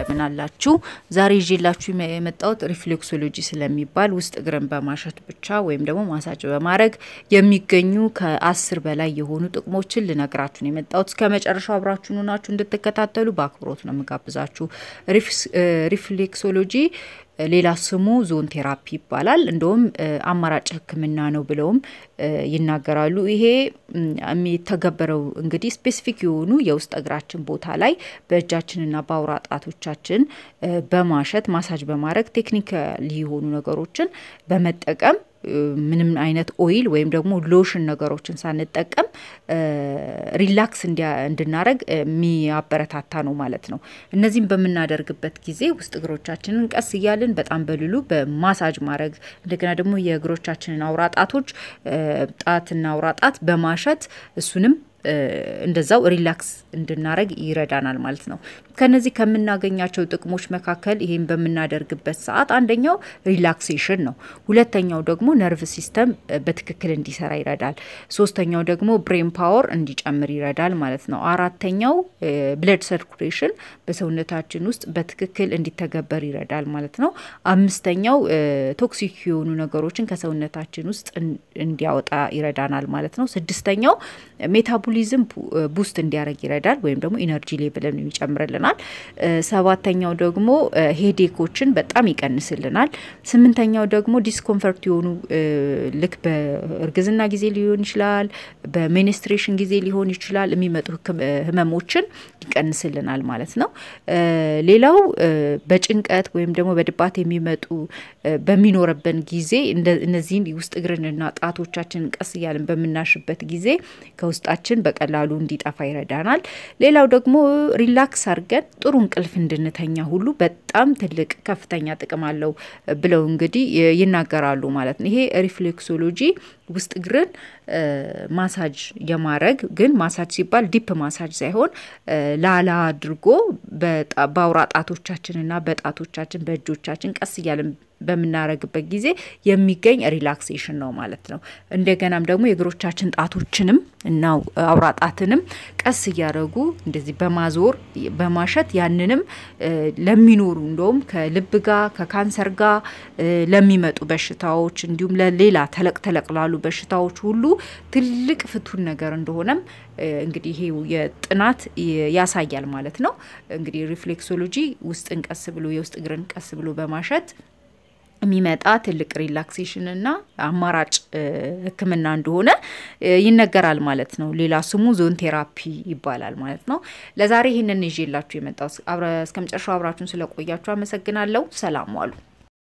እንደምን አላችሁ። ዛሬ ይዤላችሁ የመጣሁት ሪፍሌክሶሎጂ ስለሚባል ውስጥ እግርን በማሸት ብቻ ወይም ደግሞ ማሳጅ በማድረግ የሚገኙ ከአስር በላይ የሆኑ ጥቅሞችን ልነግራችሁ ነው የመጣሁት። እስከ መጨረሻው አብራችሁ ሆናችሁ እንድትከታተሉ በአክብሮት ነው የምጋብዛችሁ። ሪፍሌክሶሎጂ ሌላ ስሙ ዞን ቴራፒ ይባላል። እንደውም አማራጭ ሕክምና ነው ብለውም ይናገራሉ። ይሄ የተገበረው እንግዲህ ስፔሲፊክ የሆኑ የውስጥ እግራችን ቦታ ላይ በእጃችንና በአውራ ጣቶቻችን በማሸት ማሳጅ በማድረግ ቴክኒካል የሆኑ ነገሮችን በመጠቀም ምንም አይነት ኦይል ወይም ደግሞ ሎሽን ነገሮችን ሳንጠቀም ሪላክስ እንድናደረግ የሚያበረታታ ነው ማለት ነው። እነዚህም በምናደርግበት ጊዜ ውስጥ እግሮቻችንን ቀስ እያልን በጣም በልሉ በማሳጅ ማድረግ እንደገና ደግሞ የእግሮቻችንን አውራጣቶች ጣትና አውራጣት በማሸት እሱንም እንደዛው ሪላክስ እንድናደረግ ይረዳናል ማለት ነው። ከነዚህ ከምናገኛቸው ጥቅሞች መካከል ይሄን በምናደርግበት ሰዓት አንደኛው ሪላክሴሽን ነው። ሁለተኛው ደግሞ ነርቭ ሲስተም በትክክል እንዲሰራ ይረዳል። ሶስተኛው ደግሞ ብሬን ፓወር እንዲጨምር ይረዳል ማለት ነው። አራተኛው ብለድ ሰርኩሌሽን በሰውነታችን ውስጥ በትክክል እንዲተገበር ይረዳል ማለት ነው። አምስተኛው ቶክሲክ የሆኑ ነገሮችን ከሰውነታችን ውስጥ እንዲያወጣ ይረዳናል ማለት ነው። ስድስተኛው ሜታቦሊዝም ቡስት እንዲያደርግ ይረዳል ወይም ደግሞ ኢነርጂ ሌብልን ይጨምርልናል። ይቀንስልናል። ሰባተኛው ደግሞ ሄዴኮችን በጣም ይቀንስልናል። ስምንተኛው ደግሞ ዲስኮንፈርት የሆኑ ልክ በእርግዝና ጊዜ ሊሆን ይችላል፣ በሚኒስትሬሽን ጊዜ ሊሆን ይችላል የሚመጡ ህመሞችን ይቀንስልናል ማለት ነው። ሌላው በጭንቀት ወይም ደግሞ በድባት የሚመጡ በሚኖርብን ጊዜ እነዚህን ውስጥ እግርንና ጣቶቻችንን ቀስ እያለን በምናሽበት ጊዜ ከውስጣችን በቀላሉ እንዲጠፋ ይረዳናል። ሌላው ደግሞ ሪላክስ አድርገን ጥሩ እንቅልፍ እንድንተኛ ሁሉ በጣም ትልቅ ከፍተኛ ጥቅም አለው ብለው እንግዲህ ይናገራሉ ማለት ነው። ይሄ ሪፍሌክሶሎጂ ውስጥ እግርን ማሳጅ የማድረግ ግን ማሳጅ ሲባል ዲፕ ማሳጅ ሳይሆን ላላ አድርጎ በአውራ ጣቶቻችንና በጣቶቻችን በእጆቻችን ቀስ እያለን በምናረግበት ጊዜ የሚገኝ ሪላክሴሽን ነው ማለት ነው። እንደገናም ደግሞ የእግሮቻችን ጣቶችንም እና ጣትንም ቀስ እያደረጉ እንደዚህ በማዞር በማሸት ያንንም ለሚኖሩ እንደውም ከልብ ጋር ከካንሰር ጋር ለሚመጡ በሽታዎች እንዲሁም ለሌላ ተለቅ ተለቅ ላሉ በሽታዎች ሁሉ ትልቅ ፍቱን ነገር እንደሆነም እንግዲህ ይሄ የጥናት ያሳያል ማለት ነው። እንግዲህ ሪፍሌክሶሎጂ ውስጥን ቀስ ብሎ የውስጥ እግርን ቀስ ብሎ በማሸት የሚመጣ ትልቅ ሪላክሴሽን እና አማራጭ ህክምና እንደሆነ ይነገራል ማለት ነው። ሌላ ስሙ ዞን ቴራፒ ይባላል ማለት ነው። ለዛሬ ይህንን ይዤላችሁ የመጣው እስከ መጨረሻው አብራችሁን ስለቆያችሁ አመሰግናለሁ። ሰላም ዋሉ።